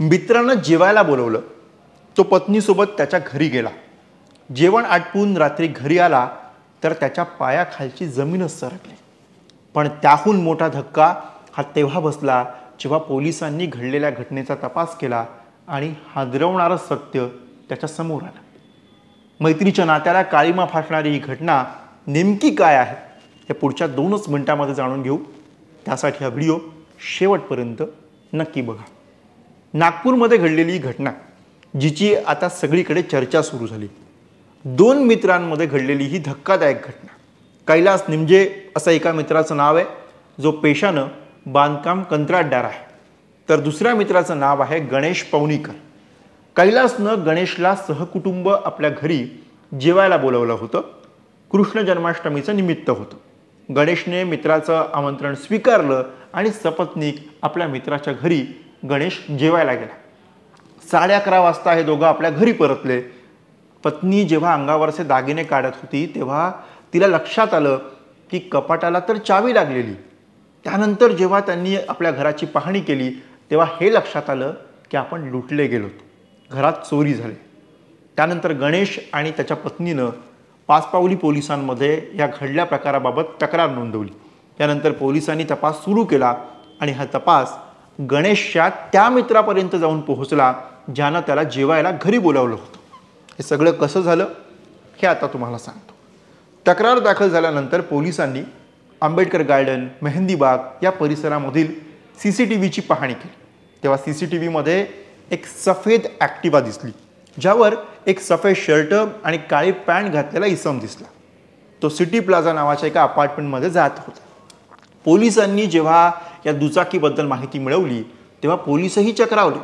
मित्रानं जेवायला बोलवलं तो पत्नीसोबत त्याच्या घरी गेला जेवण आटपून रात्री घरी आला तर त्याच्या पायाखालची जमीनच सरकली पण त्याहून मोठा धक्का हा तेव्हा बसला जेव्हा पोलिसांनी घडलेल्या घटनेचा तपास केला आणि हादरवणारं सत्य त्याच्या समोर आलं मैत्रीच्या नात्याला काळीमा फासणारी ही घटना नेमकी काय आहे हे पुढच्या दोनच मिनिटामध्ये जाणून घेऊ त्यासाठी हा व्हिडिओ शेवटपर्यंत नक्की बघा नागपूरमध्ये घडलेली ही घटना जिची आता सगळीकडे चर्चा सुरू झाली दोन मित्रांमध्ये घडलेली ही धक्कादायक घटना कैलास निमजे असं एका मित्राचं नाव आहे जो पेशानं बांधकाम कंत्राटदार आहे तर दुसऱ्या मित्राचं नाव आहे गणेश पवनीकर कैलासनं गणेशला सहकुटुंब आपल्या घरी जेवायला बोलवलं होतं कृष्ण जन्माष्टमीचं निमित्त होतं गणेशने मित्राचं आमंत्रण स्वीकारलं आणि सपत्नीक आपल्या मित्राच्या घरी गणेश जेवायला गेला साडे अकरा वाजता हे दोघं आपल्या घरी परतले पत्नी जेव्हा अंगावरचे दागिने काढत होती तेव्हा तिला लक्षात आलं की कपाटाला तर चावी लागलेली त्यानंतर जेव्हा त्यांनी आपल्या घराची पाहणी केली तेव्हा हे लक्षात आलं की आपण लुटले गेलो घरात चोरी झाली त्यानंतर गणेश आणि त्याच्या पत्नीनं पाचपावली पोलिसांमध्ये या घडल्या प्रकाराबाबत तक्रार नोंदवली त्यानंतर पोलिसांनी तपास सुरू केला आणि हा तपास गणेशच्या त्या मित्रापर्यंत जाऊन पोहोचला ज्यानं त्याला जेवायला घरी बोलावलं होतं हे सगळं कसं झालं हे आता तुम्हाला सांगतो तक्रार दाखल झाल्यानंतर पोलिसांनी आंबेडकर गार्डन मेहंदीबाग या परिसरामधील सी सी टी व्हीची पाहणी केली तेव्हा सी सी टी व्हीमध्ये एक सफेद ॲक्टिवा दिसली ज्यावर एक सफेद शर्ट आणि काळी पॅन्ट घातलेला इसम दिसला तो सिटी प्लाझा नावाच्या एका अपार्टमेंटमध्ये जात होता पोलिसांनी जेव्हा या दुचाकीबद्दल माहिती मिळवली तेव्हा पोलीसही चक्रावले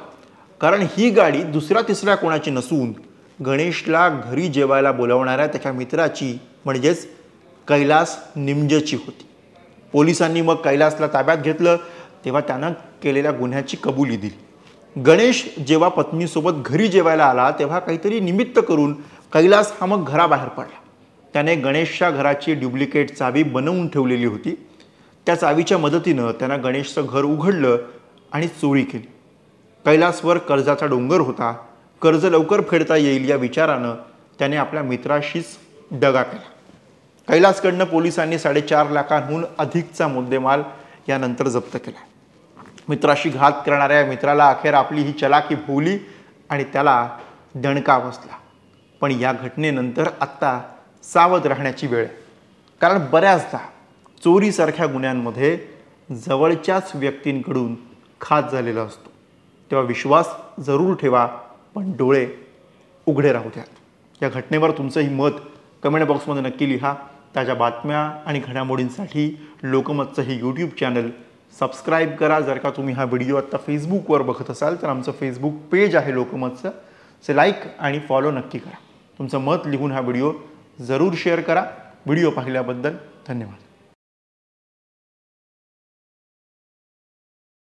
कारण ही गाडी दुसऱ्या तिसऱ्या कोणाची नसून गणेशला घरी जेवायला बोलावणाऱ्या त्याच्या मित्राची म्हणजेच कैलास निमजची होती पोलिसांनी मग कैलासला ताब्यात घेतलं तेव्हा त्यानं केलेल्या गुन्ह्याची कबुली दिली गणेश जेव्हा पत्नीसोबत घरी जेवायला आला तेव्हा काहीतरी निमित्त करून कैलास हा मग घराबाहेर पडला त्याने गणेशच्या घराची डुप्लिकेट चावी बनवून ठेवलेली होती त्या चावीच्या मदतीनं त्यांना गणेशचं घर उघडलं आणि चोरी केली कैलासवर कर्जाचा डोंगर होता कर्ज लवकर फेडता येईल या विचारानं त्याने आपल्या मित्राशीच दगा केला कैलासकडनं पोलिसांनी साडेचार लाखांहून अधिकचा मुद्देमाल यानंतर जप्त केला मित्राशी घात करणाऱ्या मित्राला अखेर आपली ही चलाकी भोवली आणि त्याला दणका बसला पण या घटनेनंतर आत्ता सावध राहण्याची वेळ आहे कारण बऱ्याचदा चोरीसारख्या गुन्ह्यांमध्ये जवळच्याच व्यक्तींकडून खास झालेला असतो तेव्हा विश्वास जरूर ठेवा पण डोळे उघडे राहू द्यात या घटनेवर तुमचंही मत कमेंट बॉक्समध्ये नक्की लिहा ताज्या बातम्या आणि घडामोडींसाठी लोकमतचं हे यूट्यूब चॅनल सबस्क्राईब करा जर का तुम्ही हा व्हिडिओ आत्ता फेसबुकवर बघत असाल तर आमचं फेसबुक पेज आहे लोकमतचं से लाईक आणि फॉलो नक्की करा तुमचं मत लिहून हा व्हिडिओ जरूर शेअर करा व्हिडिओ पाहिल्याबद्दल धन्यवाद